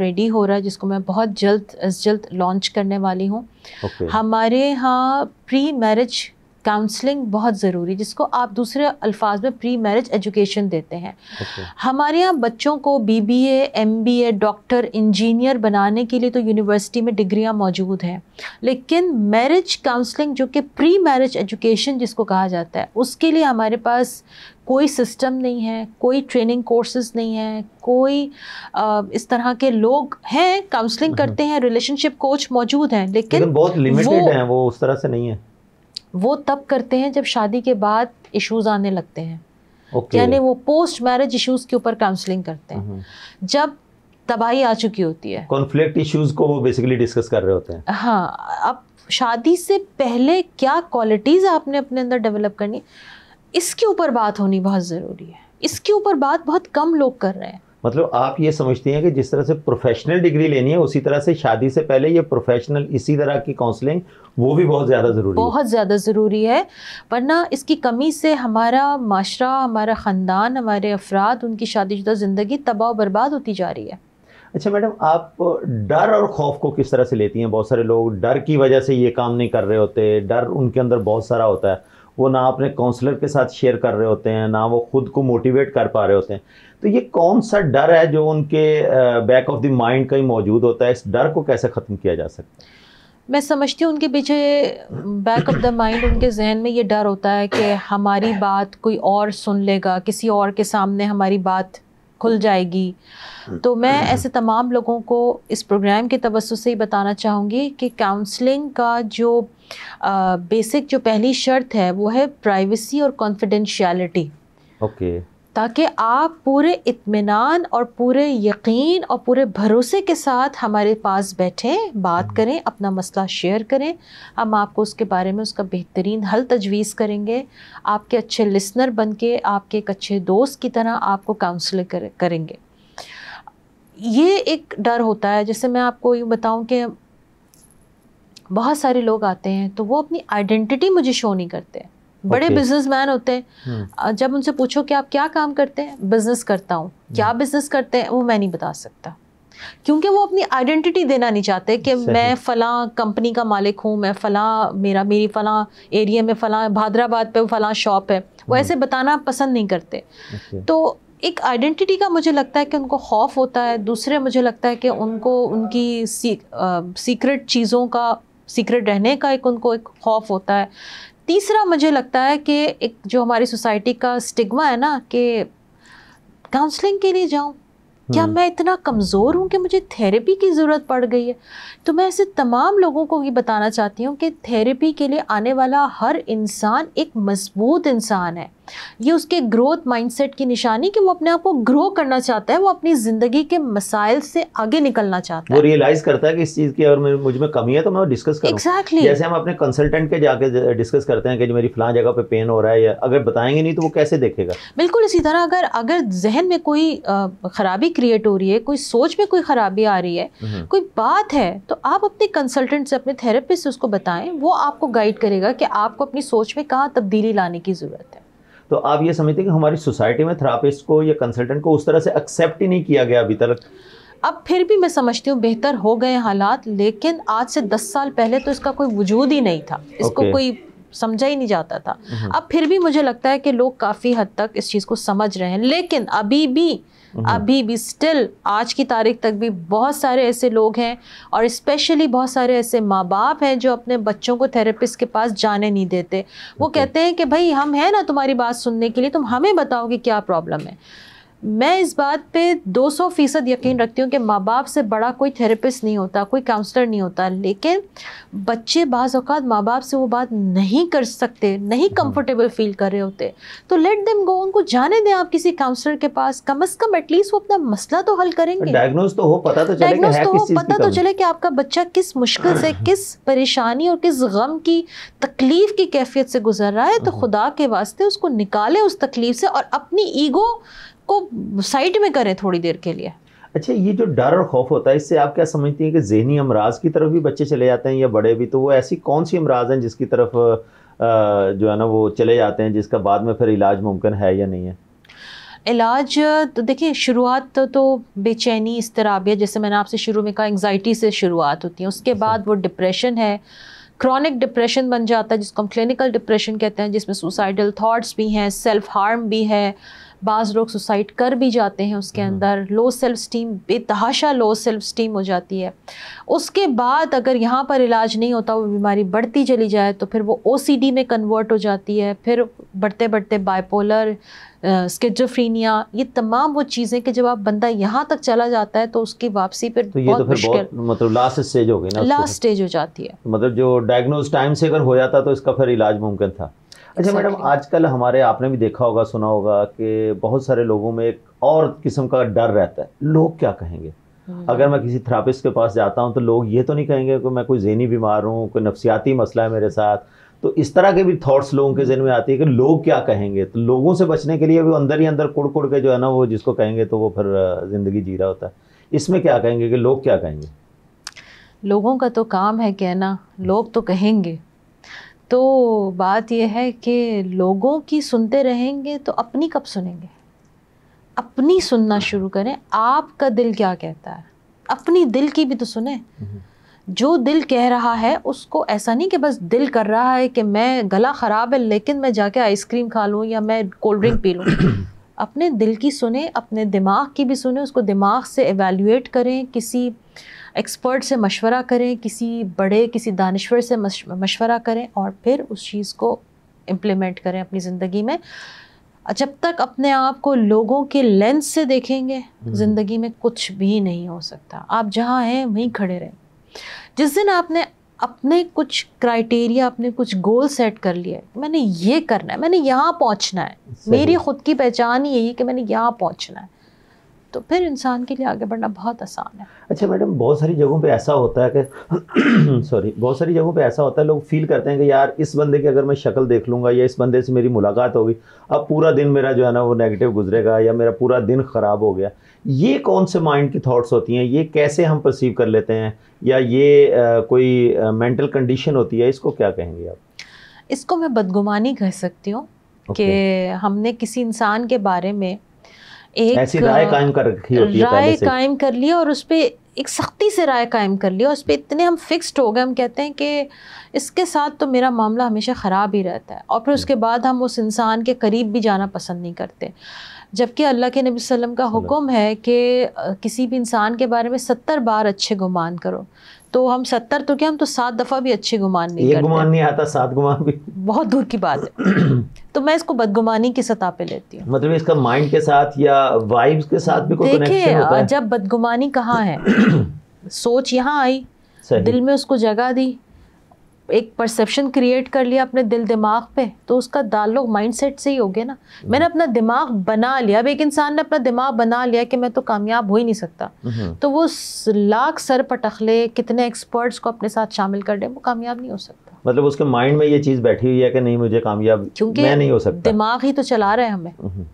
रेडी हो रहा है जिसको मैं बहुत जल्द अज जल्द लॉन्च करने वाली हूँ okay. हमारे यहाँ प्री मैरिज काउंसलिंग बहुत ज़रूरी जिसको आप दूसरे अल्फाज में प्री मैरिज एजुकेशन देते हैं okay. हमारे यहाँ बच्चों को बीबीए, एमबीए, डॉक्टर इंजीनियर बनाने के लिए तो यूनिवर्सिटी में डिग्रियाँ मौजूद हैं लेकिन मैरिज काउंसलिंग जो कि प्री मैरिज एजुकेशन जिसको कहा जाता है उसके लिए हमारे पास कोई सिस्टम नहीं है कोई ट्रेनिंग कोर्सेज नहीं है कोई आ, इस तरह के लोग हैं काउंसलिंग हम्म। करते हैं रिलेशनशिप कोच मौजूद हैं लेकिन, लेकिन बहुत लिमिटेड हैं वो उस तरह से नहीं है वो तब करते हैं जब शादी के बाद इश्यूज आने लगते हैं okay. यानी वो पोस्ट मैरिज इश्यूज के ऊपर काउंसलिंग करते हैं हम्म। जब तबाही आ चुकी होती है कॉन्फ्लिक्ट इश्यूज को वो बेसिकली डिस्कस कर रहे होते हैं हाँ अब शादी से पहले क्या क्वालिटीज़ आपने अपने अंदर डेवलप करनी इसके ऊपर बात होनी बहुत ज़रूरी है इसके ऊपर बात बहुत कम लोग कर रहे हैं मतलब आप ये समझती हैं कि जिस तरह से प्रोफेशनल डिग्री लेनी है उसी तरह से शादी से पहले ये प्रोफेशनल इसी तरह की काउंसलिंग वो भी बहुत ज़्यादा ज़रूरी बहुत ज़्यादा ज़रूरी है वरना इसकी कमी से हमारा माशरा हमारा ख़ानदान हमारे अफराद उनकी शादीशुदा ज़िंदगी तबाह बर्बाद होती जा रही है अच्छा मैडम आप डर और खौफ को किस तरह से लेती हैं बहुत सारे लोग डर की वजह से ये काम नहीं कर रहे होते डर उनके अंदर बहुत सारा होता है वो ना अपने काउंसलर के साथ शेयर कर रहे होते हैं ना वो खुद को मोटिवेट कर पा रहे होते हैं तो ये कौन सा डर है जो उनके बैक ऑफ द माइंड कहीं मौजूद होता है इस डर को कैसे ख़त्म किया जा सकता है मैं समझती हूँ उनके पीछे बैक ऑफ द माइंड उनके जहन में ये डर होता है कि हमारी बात कोई और सुन लेगा किसी और के सामने हमारी बात खुल जाएगी तो मैं ऐसे तमाम लोगों को इस प्रोग्राम के तवसु से ही बताना चाहूँगी कि काउंसलिंग का जो आ, बेसिक जो पहली शर्त है वो है प्राइवेसी और कॉन्फिडेंशियलिटी ओके okay. ताकि आप पूरे इत्मीनान और पूरे यकीन और पूरे भरोसे के साथ हमारे पास बैठें बात करें अपना मसला शेयर करें हम आपको उसके बारे में उसका बेहतरीन हल तजवीज़ करेंगे आपके अच्छे लिसनर बन के आपके एक अच्छे दोस्त की तरह आपको काउंसिल कर, करेंगे ये एक डर होता है जैसे मैं आपको यूँ बताऊँ कि बहुत सारे लोग आते हैं तो वो अपनी आइडेंटिटी मुझे शो नहीं करते हैं बड़े बिजनेसमैन होते हैं hmm. जब उनसे पूछो कि आप क्या काम करते हैं बिजनेस करता हूँ hmm. क्या बिजनेस करते हैं वो मैं नहीं बता सकता क्योंकि वो अपनी आइडेंटिटी देना नहीं चाहते कि मैं फ़लाँ कंपनी का मालिक हूँ मैं फ़लाँ मेरा मेरी फ़लाँ एरिया में फ़लाँ भादराबाद पे फ़लाँ शॉप है वो hmm. ऐसे बताना पसंद नहीं करते तो एक आइडेंटिटी का मुझे लगता है कि उनको खौफ होता है दूसरे मुझे लगता है कि उनको उनकी सीक्रेट चीज़ों का सीक्रेट रहने का एक उनको एक खौफ होता है तीसरा मुझे लगता है कि एक जो हमारी सोसाइटी का स्टिग्मा है ना कि काउंसलिंग के लिए जाऊँ क्या हम्म। मैं इतना कमज़ोर हूँ कि मुझे थेरेपी की ज़रूरत पड़ गई है तो मैं ऐसे तमाम लोगों को ये बताना चाहती हूँ कि थेरेपी के लिए आने वाला हर इंसान एक मजबूत इंसान है ये उसके ग्रोथ माइंडसेट की निशानी कि वो अपने आप को ग्रो करना चाहता है वो अपनी ज़िंदगी के मसाइल से आगे निकलना चाहता वो है वो रियलाइज़ करता है कि इस चीज़ की अगर मुझ में कमी है तो मैं डिस्कस करूं exactly. जैसे हम अपने कंसल्टेंट के जाके डिस्कस करते हैं कि मेरी फला जगह पे पेन हो रहा है या अगर बताएंगे नहीं तो वो कैसे देखेगा बिल्कुल इसी तरह अगर अगर जहन में कोई ख़राबी क्रिएट हो रही है कोई सोच में कोई ख़राबी आ रही है हम्म। कोई बात है तो आप अपने कंसल्टेंट से अपने थेरेपिस्ट से उसको बताएं वो आपको गाइड करेगा कि आपको अपनी सोच में कहाँ तब्दीली लाने की ज़रूरत है तो आप ये समझते हैं कि हमारी सोसाइटी में थेरापिस्ट को या कंसल्टेंट को उस तरह से एक्सेप्ट ही नहीं किया गया अभी तक अब फिर भी मैं समझती हूँ बेहतर हो गए हालात लेकिन आज से दस साल पहले तो इसका कोई वजूद ही नहीं था इसको okay. कोई समझा ही नहीं जाता था हम्म। अब फिर भी मुझे लगता है कि लोग काफ़ी हद तक इस चीज़ को समझ रहे हैं लेकिन अभी भी हम्म। अभी भी स्टिल आज की तारीख तक भी बहुत सारे ऐसे लोग हैं और स्पेशली बहुत सारे ऐसे माँ बाप हैं जो अपने बच्चों को थेरेपिस्ट के पास जाने नहीं देते वो कहते हैं कि भाई हम हैं ना तुम्हारी बात सुनने के लिए तुम हमें बताओ कि क्या प्रॉब्लम है मैं इस बात पे 200 फीसद यकीन रखती हूँ कि माँ बाप से बड़ा कोई थेरेपिस्ट नहीं होता कोई काउंसलर नहीं होता लेकिन बच्चे बाज़ अवत माँ बाप से वो बात नहीं कर सकते नहीं कंफर्टेबल हाँ। फील कर रहे होते तो लेट देम गो उनको जाने दें आप किसी काउंसलर के पास कम अज़ कम एटलीस्ट वो अपना मसला तो हल करेंगे डायग्नोज तो हो पता तो चले डायग्नोज तो हो पता तो चले कि आपका बच्चा किस मुश्किल से हाँ। किस परेशानी और किस गम की तकलीफ़ की कैफियत से गुजर रहा है तो हाँ। खुदा के वास्ते उसको निकाले उस तकलीफ से और अपनी ईगो को साइड में करें थोड़ी देर के लिए अच्छा ये जो डर और खौफ होता है इससे आप क्या समझती हैं कि जहनी अमराज की तरफ भी बच्चे चले जाते हैं या बड़े भी तो वो ऐसी कौन सी अमराज हैं जिसकी तरफ जो है ना वो चले जाते हैं जिसका बाद में फिर इलाज मुमकिन है या नहीं है इलाज तो देखिए शुरुआत तो, तो बेचैनी इस तरह जैसे मैंने आपसे शुरू में कहा एंगजाइटी से शुरुआत होती है उसके अच्छा। बाद वो डिप्रेशन है क्रॉनिक डिप्रेशन बन जाता है जिसको हम क्लिनिकल डिप्रेशन कहते हैं जिसमें सुसाइडल थाट्स भी हैं सेल्फ हार्म भी है बाज़ लोग सुसाइड कर भी जाते हैं उसके हम्म। अंदर लो सेल्फ स्टीम बेतहाशा लो सेल्फ स्टीम हो जाती है उसके बाद अगर यहाँ पर इलाज नहीं होता वो बीमारी बढ़ती चली जाए तो फिर वो ओ में कन्वर्ट हो जाती है फिर बढ़ते बढ़ते बाइपोलर स्किजोफ्रीनिया ये तमाम वो चीज़ें कि जब आप बंदा यहाँ तक चला जाता है तो उसकी वापसी फिर तो, तो बहुत तो मतलब लास्ट स्टेज हो गई ना लास्ट स्टेज हो जाती है मतलब जो डायग्नोज टाइम से अगर हो जाता तो इसका फिर इलाज मुमकिन था अच्छा मैडम आजकल हमारे आपने भी देखा होगा सुना होगा कि बहुत सारे लोगों में एक और किस्म का डर रहता है लोग क्या कहेंगे हम्म। अगर मैं किसी थेरापिस्ट के पास जाता हूँ तो लोग ये तो नहीं कहेंगे कि मैं कोई जहनी बीमार हूँ कोई नफसियाती मसला है मेरे साथ तो इस तरह के भी थॉट्स लोगों के जहन में आती है कि लोग क्या कहेंगे तो लोगों से बचने के लिए भी अंदर ही अंदर कुड़ कुड़ के जो है ना वो जिसको कहेंगे तो वो फिर ज़िंदगी जी रहा होता है इसमें क्या कहेंगे कि लोग क्या कहेंगे लोगों का तो काम है कहना लोग तो कहेंगे तो बात यह है कि लोगों की सुनते रहेंगे तो अपनी कब सुनेंगे अपनी सुनना हाँ। शुरू करें आपका दिल क्या कहता है अपनी दिल की भी तो सुने हम्म। जो दिल कह रहा है उसको ऐसा नहीं कि बस दिल कर रहा है कि मैं गला ख़राब है लेकिन मैं जाके आइसक्रीम खा लूँ या मैं कोल्ड ड्रिंक पी लूँ [COUGHS] अपने दिल की सुने अपने दिमाग की भी सुने उसको दिमाग से एवेल्यूएट करें किसी एक्सपर्ट से मशवरा करें किसी बड़े किसी दानश्वर से मशवरा करें और फिर उस चीज़ को इम्प्लीमेंट करें अपनी ज़िंदगी में जब तक अपने आप को लोगों के लेंस से देखेंगे हम्म। ज़िंदगी में कुछ भी नहीं हो सकता आप जहाँ हैं वहीं खड़े रहें जिस दिन आपने अपने कुछ क्राइटेरिया अपने कुछ गोल सेट कर लिए मैंने ये करना है मैंने यहाँ पहुँचना है मेरी खुद की पहचान यही है कि मैंने यहाँ पहुँचना है तो फिर इंसान के लिए आगे बढ़ना बहुत आसान है अच्छा मैडम बहुत सारी जगहों पे ऐसा होता है कि सॉरी [CLEARS THROAT] बहुत सारी जगहों पे ऐसा होता है लोग फील करते हैं कि यार इस बंदे की अगर मैं शक्ल देख लूँगा या इस बंदे से मेरी मुलाकात होगी अब पूरा दिन मेरा जो है ना वो नेगेटिव गुजरेगा या मेरा पूरा दिन ख़राब हो गया ये कौन से माइंड की थाट्स होती हैं ये कैसे हम परसीव कर लेते हैं या ये आ, कोई मेंटल कंडीशन होती है इसको क्या कहेंगे आप इसको मैं बदगुमानी कह सकती हूँ okay. कि हमने किसी इंसान के बारे में एक ऐसी राय कायम कर रखी होती है राय कायम कर लिया और उस पर एक सख्ती से राय कायम कर लिया और उस पर इतने हम फिक्स्ड हो गए हम कहते हैं कि इसके साथ तो मेरा मामला हमेशा ख़राब ही रहता है और फिर उसके बाद हम उस इंसान के करीब भी जाना पसंद नहीं करते जबकि अल्लाह के नबी वसम का हुक्म है कि किसी भी इंसान के बारे में सत्तर बार अच्छे गुमान करो तो हम सत्तर तो क्या हम तो सात दफ़ा भी अच्छे गुमान नहीं एक गुमान नहीं आता सात गुमान भी बहुत दूर की बात है [CLEARS THROAT] तो मैं इसको बदगुमानी की सतह पे लेती हूँ मतलब इसका माइंड के साथ या वाइब्स के साथ भी देखिए जब बदगुमानी कहाँ है [CLEARS THROAT] सोच यहाँ आई दिल में उसको जगह दी एक परसेप्शन क्रिएट कर लिया अपने दिल दिमाग पे तो उसका दालोग माइंडसेट से ही हो गया ना मैंने अपना दिमाग बना लिया अब एक इंसान ने अपना दिमाग बना लिया कि मैं तो कामयाब हो ही नहीं सकता नहीं। हम्म। तो वो लाख सर पटखले कितने एक्सपर्ट्स को अपने साथ शामिल कर ले वो कामयाब नहीं हो सकता मतलब उसके माइंड में ये चीज़ बैठी हुई है कि नहीं मुझे कामयाब क्योंकि मैं नहीं हो सकता दिमाग ही तो चला रहे हैं हमें हम्म।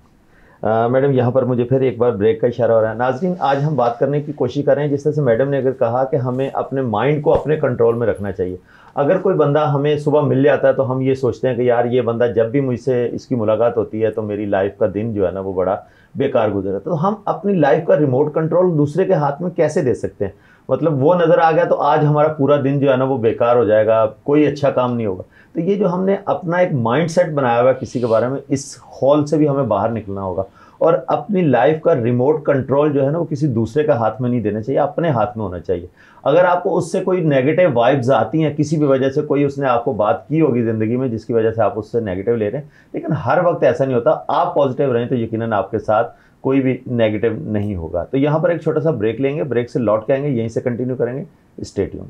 मैडम यहाँ पर मुझे फिर एक बार ब्रेक का इशारा हो रहा है नाजरीन आज हम बात करने की कोशिश कर रहे हैं जिस तरह से मैडम ने अगर कहा कि हमें अपने माइंड को अपने कंट्रोल में रखना चाहिए अगर कोई बंदा हमें सुबह मिल जाता है तो हम ये सोचते हैं कि यार ये बंदा जब भी मुझसे इसकी मुलाकात होती है तो मेरी लाइफ का दिन जो है ना वो बड़ा बेकार गुजरा तो हम अपनी लाइफ का रिमोट कंट्रोल दूसरे के हाथ में कैसे दे सकते हैं मतलब वो नज़र आ गया तो आज हमारा पूरा दिन जो है ना वो बेकार हो जाएगा कोई अच्छा काम नहीं होगा तो ये जो हमने अपना एक माइंड सेट बनाया हुआ किसी के बारे में इस हॉल से भी हमें बाहर निकलना होगा और अपनी लाइफ का रिमोट कंट्रोल जो है ना वो किसी दूसरे का हाथ में नहीं देना चाहिए अपने हाथ में होना चाहिए अगर आपको उससे कोई नेगेटिव वाइब्स आती हैं किसी भी वजह से कोई उसने आपको बात की होगी ज़िंदगी में जिसकी वजह से आप उससे नेगेटिव ले रहे हैं लेकिन हर वक्त ऐसा नहीं होता आप पॉजिटिव रहें तो यकीन आपके साथ कोई भी नेगेटिव नहीं होगा तो यहाँ पर एक छोटा सा ब्रेक लेंगे ब्रेक से लौट के आएंगे यहीं से कंटिन्यू करेंगे स्टेडियम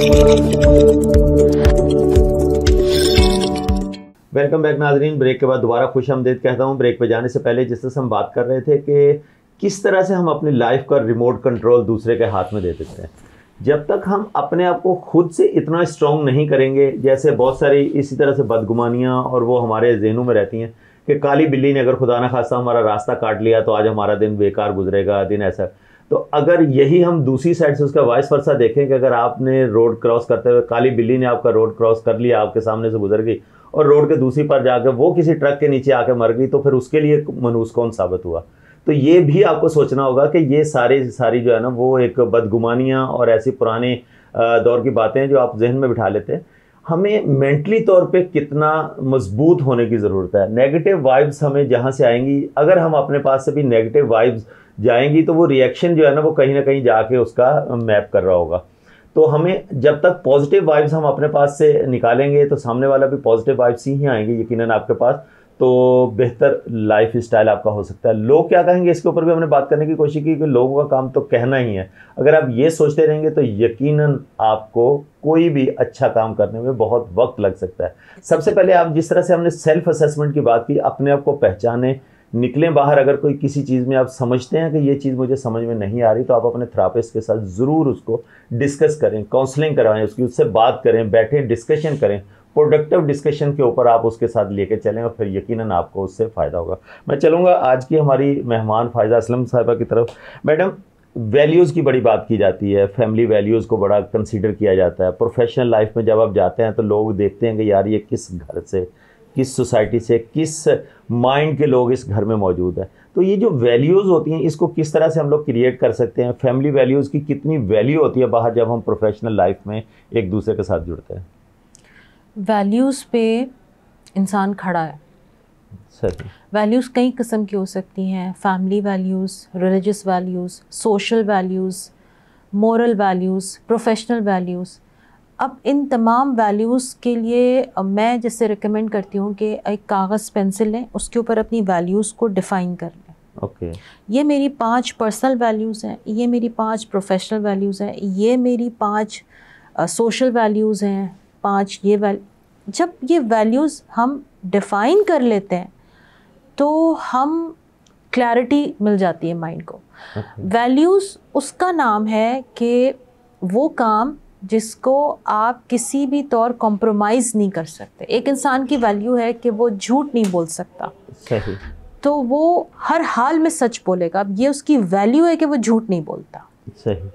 Thank you. वेलकम बैक नाजरीन ब्रेक के बाद दोबारा खुश आमदेद कहता हूँ ब्रेक पे जाने से पहले जिस तरह से हम बात कर रहे थे कि किस तरह से हम अपनी लाइफ का रिमोट कंट्रोल दूसरे के हाथ में दे देते हैं जब तक हम अपने आप को खुद से इतना स्ट्रॉन्ग नहीं करेंगे जैसे बहुत सारी इसी तरह से बदगुमानियाँ और वो हमारे जहनों में रहती हैं कि काली बिल्ली ने अगर खुदा न खासा हमारा रास्ता काट लिया तो आज हमारा दिन बेकार गुजरेगा दिन ऐसा तो अगर यही हम दूसरी साइड से उसका वाइस वर्सा देखें कि अगर आपने रोड क्रॉस करते हुए काली बिल्ली ने आपका रोड क्रॉस कर लिया आपके सामने से गुजर गई और रोड के दूसरी पर जाकर वो किसी ट्रक के नीचे आके मर गई तो फिर उसके लिए मनूस कौन साबित हुआ तो ये भी आपको सोचना होगा कि ये सारे सारी जो है ना वो एक बदगुमानियाँ और ऐसी पुराने दौर की बातें जो आप जहन में बिठा लेते हैं हमें मेंटली तौर पे कितना मजबूत होने की ज़रूरत है नेगेटिव वाइब्स हमें जहाँ से आएंगी अगर हम अपने पास से भी नेगेटिव वाइब्स जाएंगी तो वो रिएक्शन जो है ना वो कहीं ना कहीं जाके उसका मैप कर रहा होगा तो हमें जब तक पॉजिटिव वाइब्स हम अपने पास से निकालेंगे तो सामने वाला भी पॉजिटिव वाइब्स ही आएंगे यकीनन आपके पास तो बेहतर लाइफ स्टाइल आपका हो सकता है लोग क्या कहेंगे इसके ऊपर भी हमने बात करने की कोशिश की कि लोगों का काम तो कहना ही है अगर आप ये सोचते रहेंगे तो यकीनन आपको कोई भी अच्छा काम करने में बहुत वक्त लग सकता है सबसे पहले आप जिस तरह से हमने सेल्फ असेसमेंट की बात की अपने आप को पहचाने निकलें बाहर अगर कोई किसी चीज़ में आप समझते हैं कि ये चीज़ मुझे समझ में नहीं आ रही तो आप अपने थेरापिस्ट के साथ ज़रूर उसको डिस्कस करें काउंसलिंग करवाएं उसकी उससे बात करें बैठें डिस्कशन करें प्रोडक्टिव डिस्कशन के ऊपर आप उसके साथ लेके चलें और फिर यकीनन आपको उससे फ़ायदा होगा मैं चलूँगा आज की हमारी मेहमान फ़ायदा असलम साहबा की तरफ मैडम वैल्यूज़ की बड़ी बात की जाती है फैमिली वैल्यूज़ को बड़ा कंसीडर किया जाता है प्रोफेशनल लाइफ में जब आप जाते हैं तो लोग देखते हैं कि यार ये किस घर से किस सोसाइटी से किस माइंड के लोग इस घर में मौजूद हैं तो ये जो वैल्यूज़ होती हैं इसको किस तरह से हम लोग क्रिएट कर सकते हैं फैमिली वैल्यूज़ की कितनी वैल्यू होती है बाहर जब हम प्रोफेशनल लाइफ में एक दूसरे के साथ जुड़ते हैं वैल्यूज़ पे इंसान खड़ा है वैल्यूज़ कई किस्म की हो सकती हैं family values religious values social values moral values professional values अब इन तमाम वैल्यूज़ के लिए मैं जैसे रिकमेंड करती हूँ कि एक कागज़ पेंसिल लें उसके ऊपर अपनी वैल्यूज़ को डिफ़ाइन कर लें ओके okay. ये मेरी पांच पर्सनल वैल्यूज़ हैं ये मेरी पांच प्रोफेशनल वैल्यूज़ हैं ये मेरी पांच सोशल वैल्यूज़ हैं पांच ये वैल जब ये वैल्यूज़ हम डिफ़ाइन कर लेते हैं तो हम क्लैरिटी मिल जाती है माइंड को वैल्यूज़ okay. उसका नाम है कि वो काम जिसको आप किसी भी तौर कॉम्प्रोमाइज़ नहीं कर सकते एक इंसान की वैल्यू है कि वो झूठ नहीं बोल सकता सही तो वो हर हाल में सच बोलेगा अब ये उसकी वैल्यू है कि वो झूठ नहीं बोलता सही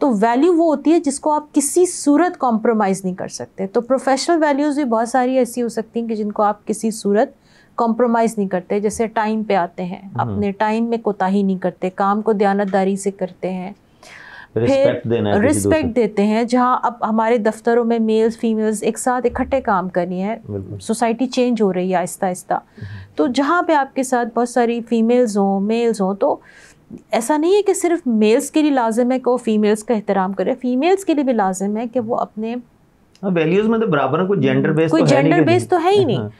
तो वैल्यू वो होती है जिसको आप किसी सूरत कॉम्प्रोमाइज़ नहीं कर सकते तो प्रोफेशनल वैल्यूज़ भी बहुत सारी ऐसी हो सकती हैं कि जिनको आप किसी सूरत कॉम्प्रोमाइज़ नहीं करते जैसे टाइम पे आते हैं हम्म। अपने टाइम में कोताही नहीं करते काम को दयानतदारी से करते हैं रिस्पेक्ट देना है रिस्पेक्ट देते हैं जहाँ अब हमारे दफ्तरों में मेल्स फीमेल्स एक साथ इकट्ठे काम कर रही सोसाइटी चेंज हो रही है आहिस्ता आहिस्ता हम्म। तो जहाँ पे आपके साथ बहुत सारी फीमेल्स हों मेल्स हों तो ऐसा नहीं है कि सिर्फ मेल्स के लिए लाजिम है कि वो फीमेल्स का एहतराम करे फीमेल्स के लिए भी लाजिम है कि वो अपने वैल्यूज़ हाँ, में तो बराबर कोई जेंडर बेस्ड कोई जेंडर तो बेस्ड तो है ही नहीं हाँ।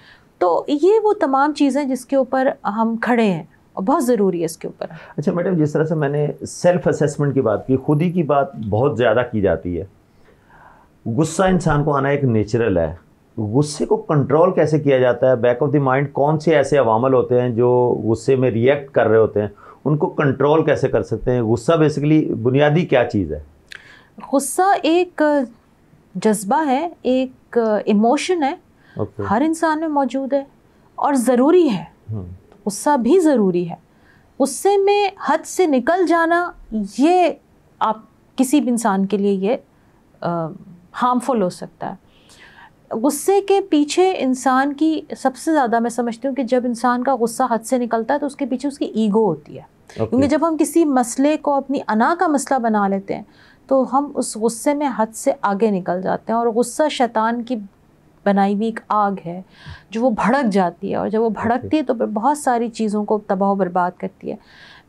तो ये वो तमाम चीज़ें जिसके ऊपर हम खड़े हैं और बहुत ज़रूरी है इसके ऊपर अच्छा मैडम जिस तरह से मैंने सेल्फ असेसमेंट की बात की खुद ही की बात बहुत ज़्यादा की जाती है गुस्सा इंसान को आना एक नेचुरल है गुस्से को कंट्रोल कैसे किया जाता है बैक ऑफ द माइंड कौन से ऐसे अवामल होते हैं जो गुस्से में रिएक्ट कर रहे होते हैं उनको कंट्रोल कैसे कर सकते हैं गुस्सा बेसिकली बुनियादी क्या चीज़ है गुस्सा एक जज्बा है एक इमोशन है okay. हर इंसान में मौजूद है और ज़रूरी है हम्म। गुस्सा भी ज़रूरी है गुस्से में हद से निकल जाना ये आप किसी भी इंसान के लिए ये हार्मफुल हो सकता है गुस्से के पीछे इंसान की सबसे ज़्यादा मैं समझती हूँ कि जब इंसान का गुस्सा हद से निकलता है तो उसके पीछे उसकी ईगो होती है okay. क्योंकि जब हम किसी मसले को अपनी अना का मसला बना लेते हैं तो हम उस गुस्से में हद से आगे निकल जाते हैं और गुस्सा शैतान की बनाई हुई एक आग है जो वो भड़क जाती है और जब वो भड़कती है तो फिर बहुत सारी चीज़ों को तबाह बर्बाद करती है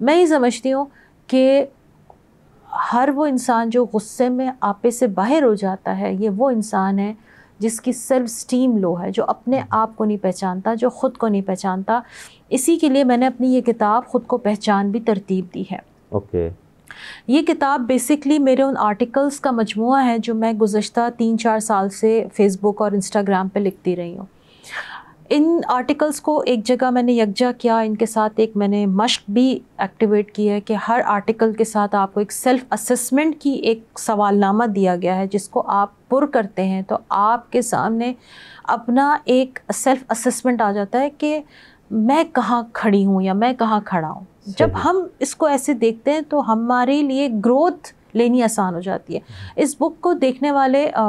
मैं ये समझती हूँ कि हर वो इंसान जो गुस्से में आपे से बाहर हो जाता है ये वो इंसान है जिसकी सेल्फ स्टीम लो है जो अपने हम्म। आप को नहीं पहचानता जो ख़ुद को नहीं पहचानता इसी के लिए मैंने अपनी ये किताब ख़ुद को पहचान भी तरतीब दी है ओके okay. ये किताब बेसिकली मेरे उन आर्टिकल्स का मजमू है जो मैं गुज्त तीन चार साल से फ़ेसबुक और इंस्टाग्राम पर लिखती रही हूँ इन आर्टिकल्स को एक जगह मैंने यकजा किया इनके साथ एक मैंने मश्क भी एक्टिवेट की है कि हर आर्टिकल के साथ आपको एक सेल्फ़ असेसमेंट की एक सवालनामा दिया गया है जिसको आप पुर करते हैं तो आपके सामने अपना एक सेल्फ़ असेसमेंट आ जाता है कि मैं कहाँ खड़ी हूँ या मैं कहाँ खड़ा हूँ जब हम इसको ऐसे देखते हैं तो हमारे लिए ग्रोथ लेनी आसान हो जाती है हम्म। इस बुक को देखने वाले आ,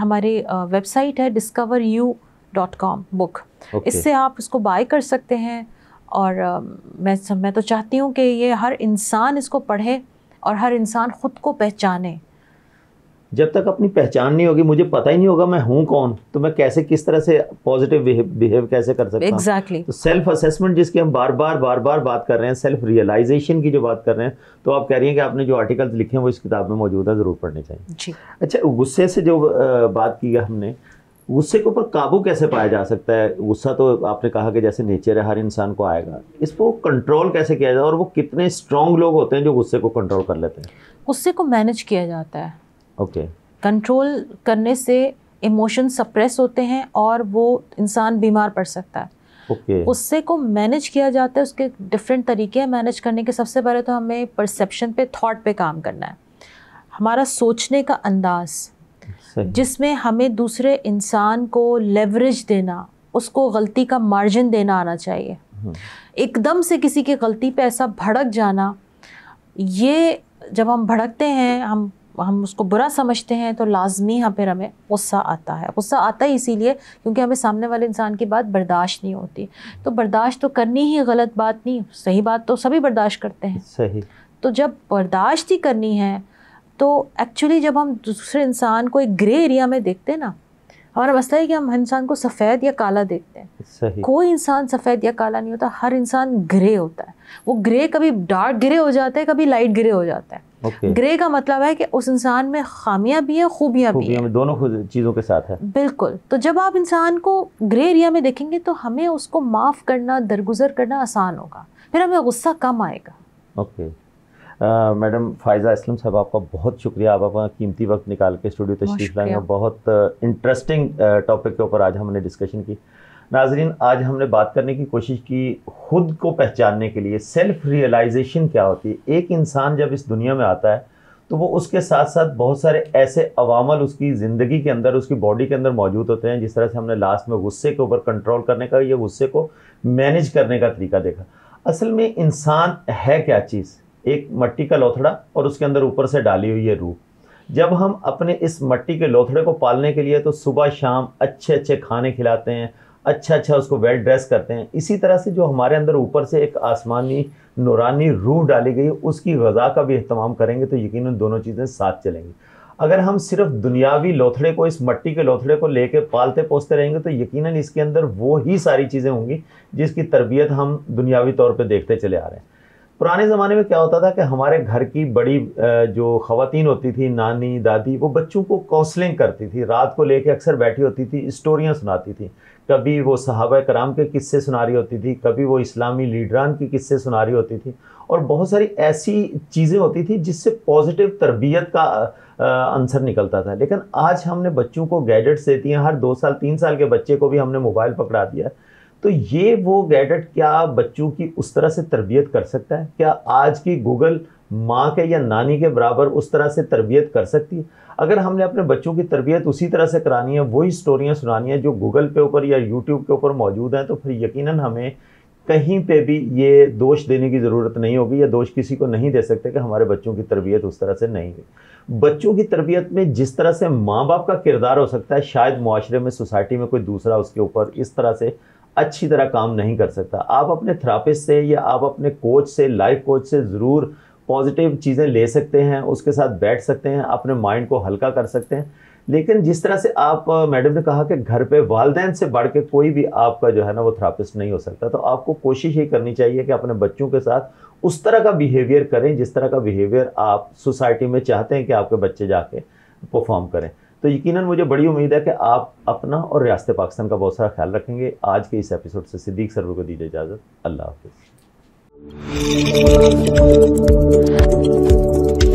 हमारे वेबसाइट है discover you dot com book इससे आप उसको बाय कर सकते हैं और आ, मैं मैं तो चाहती हूँ कि ये हर इंसान इसको पढ़े और हर इंसान ख़ुद को पहचाने जब तक अपनी पहचान नहीं होगी मुझे पता ही नहीं होगा मैं हूँ कौन तो मैं कैसे किस तरह से पॉजिटिव बिहेव कैसे कर सकता हूँ exactly. तो सेल्फ असेसमेंट जिसकी हम बार बार बार बार बात कर रहे हैं सेल्फ रियलाइजेशन की जो बात कर रहे हैं तो आप कह रही हैं कि आपने जो आर्टिकल्स लिखे हैं वो इस किताब में मौजूद है ज़रूर पढ़ने चाहिए जी अच्छा गुस्से से जो बात की हमने गुस्से के ऊपर काबू कैसे पाया जा सकता है गुस्सा तो आपने कहा कि जैसे नेचर है हर इंसान को आएगा इसको कंट्रोल कैसे किया जाए और वो कितने स्ट्रॉन्ग लोग होते हैं जो गुस्से को कंट्रोल कर लेते हैं गुस्से को मैनेज किया जाता है ओके okay. कंट्रोल करने से इमोशन सप्रेस होते हैं और वो इंसान बीमार पड़ सकता है okay. उससे को मैनेज किया जाता है उसके डिफरेंट तरीके हैं मैनेज करने के सबसे पहले तो हमें परसेप्शन पे थॉट पे काम करना है हमारा सोचने का अंदाज जिसमें हमें दूसरे इंसान को लेवरेज देना उसको गलती का मार्जिन देना आना चाहिए हम्म। एकदम से किसी की गलती पे ऐसा भड़क जाना ये जब हम भड़कते हैं हम हम उसको बुरा समझते हैं तो लाजमी यहाँ पर हमें गुस्सा आता है गुस्सा आता ही इसीलिए क्योंकि हमें सामने वाले इंसान की बात बर्दाश्त नहीं होती तो बर्दाश्त तो करनी ही गलत बात नहीं सही बात तो सभी बर्दाश्त करते हैं सही तो जब बर्दाश्त ही करनी है तो एक्चुअली जब हम दूसरे इंसान को एक ग्रे एरिया में देखते हैं ना हमारा मसला है कि हम इंसान को सफ़ेद या काला देखते हैं सही। कोई इंसान सफ़ेद या काला नहीं होता हर इंसान ग्रे होता है वो ग्रे कभी डार्क ग्रे हो जाता है कभी लाइट ग्रे हो जाता है ग्रे का मतलब है कि उस इंसान में खामियां भी हैं खूबियां भी हैं दोनों चीज़ों के साथ है बिल्कुल तो जब आप इंसान को ग्रे एरिया में देखेंगे तो हमें उसको माफ़ करना दरगुजर करना आसान होगा फिर हमें गुस्सा कम आएगा ओके मैडम फायज़ा इस्लम साहब आपका बहुत शुक्रिया आप अपना कीमती वक्त निकाल के स्टूडियो तशरीफ लाएंगे बहुत इंटरेस्टिंग टॉपिक के ऊपर आज हमने डिस्कशन की नाजरीन आज हमने बात करने की कोशिश की खुद को पहचानने के लिए सेल्फ रियलाइजेशन क्या होती है एक इंसान जब इस दुनिया में आता है तो वो उसके साथ साथ बहुत सारे ऐसे अवामल उसकी ज़िंदगी के अंदर उसकी बॉडी के अंदर मौजूद होते हैं जिस तरह से हमने लास्ट में गुस्से के ऊपर कंट्रोल करने का या गुस्से को मैनेज करने का तरीका देखा असल में इंसान है क्या चीज़ एक मट्टी का लोथड़ा और उसके अंदर ऊपर से डाली हुई है रूह जब हम अपने इस मट्टी के लोथड़े को पालने के लिए तो सुबह शाम अच्छे अच्छे खाने खिलाते हैं अच्छा अच्छा उसको वेल ड्रेस करते हैं इसी तरह से जो हमारे अंदर ऊपर से एक आसमानी नूरानी रूह डाली गई उसकी गज़ा का भी अहतमाम करेंगे तो यकीन दोनों चीज़ें साथ चलेंगी अगर हम सिर्फ दुनियावी लोथड़े को इस मट्टी के लोथड़े को लेके पालते पोसते रहेंगे तो यकीनन इसके अंदर वो ही सारी चीज़ें होंगी जिसकी तरबियत हम दुनियावी तौर पे देखते चले आ रहे हैं पुराने ज़माने में क्या होता था कि हमारे घर की बड़ी जो ख़वातीन होती थी नानी दादी वो बच्चों को काउंसलिंग करती थी रात को लेके अक्सर बैठी होती थी स्टोरियाँ सुनाती थी कभी वो सहाबा कराम के किस्से सुना रही होती थी कभी वो इस्लामी लीडरान के किस्से सुना रही होती थी और बहुत सारी ऐसी चीज़ें होती थी जिससे पॉजिटिव तरबियत का आंसर निकलता था लेकिन आज हमने बच्चों को गैजेट्स देती हैं हर दो साल तीन साल के बच्चे को भी हमने मोबाइल पकड़ा दिया तो ये वो गैजेट क्या बच्चों की उस तरह से तरबियत कर सकता है क्या आज की गूगल माँ के या नानी के बराबर उस तरह से तरबियत कर सकती है अगर हमने अपने बच्चों की तरबियत उसी तरह से करानी है वही स्टोरियाँ सुनानी है जो गूगल पे ऊपर या यूट्यूब के ऊपर मौजूद हैं तो फिर यकीन हमें कहीं पे भी ये दोष देने की ज़रूरत नहीं होगी या दोष किसी को नहीं दे सकते कि हमारे बच्चों की तरबियत उस तरह से नहीं हुई बच्चों की तरबियत में जिस तरह से माँ बाप का किरदार हो सकता है शायद माशरे में सोसाइटी में कोई दूसरा उसके ऊपर इस तरह से अच्छी तरह काम नहीं कर सकता आप अपने थेरापिस्ट से या आप अपने कोच से लाइफ कोच से ज़रूर पॉजिटिव चीज़ें ले सकते हैं उसके साथ बैठ सकते हैं अपने माइंड को हल्का कर सकते हैं लेकिन जिस तरह से आप मैडम ने कहा कि घर पे वालदेन से बढ़ के कोई भी आपका जो है ना वो थेरापिस्ट नहीं हो सकता तो आपको कोशिश ये करनी चाहिए कि अपने बच्चों के साथ उस तरह का बिहेवियर करें जिस तरह का बिहेवियर आप सोसाइटी में चाहते हैं कि आपके बच्चे जाके परफॉर्म करें तो यकीनन मुझे बड़ी उम्मीद है कि आप अपना और रियासत पाकिस्तान का बहुत सारा ख्याल रखेंगे आज के इस एपिसोड से सिद्दीक सरवर को दीजिए इजाज़त अल्लाह हाफिज़ Thank you.